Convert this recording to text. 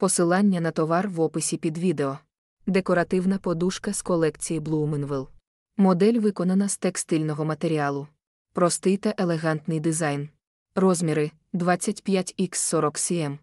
Посилання на товар в описі під відео. Декоративна подушка з колекції Блуменвилл. Модель виконана з текстильного матеріалу. Простий та елегантний дизайн. Розміри 25 x 40 cm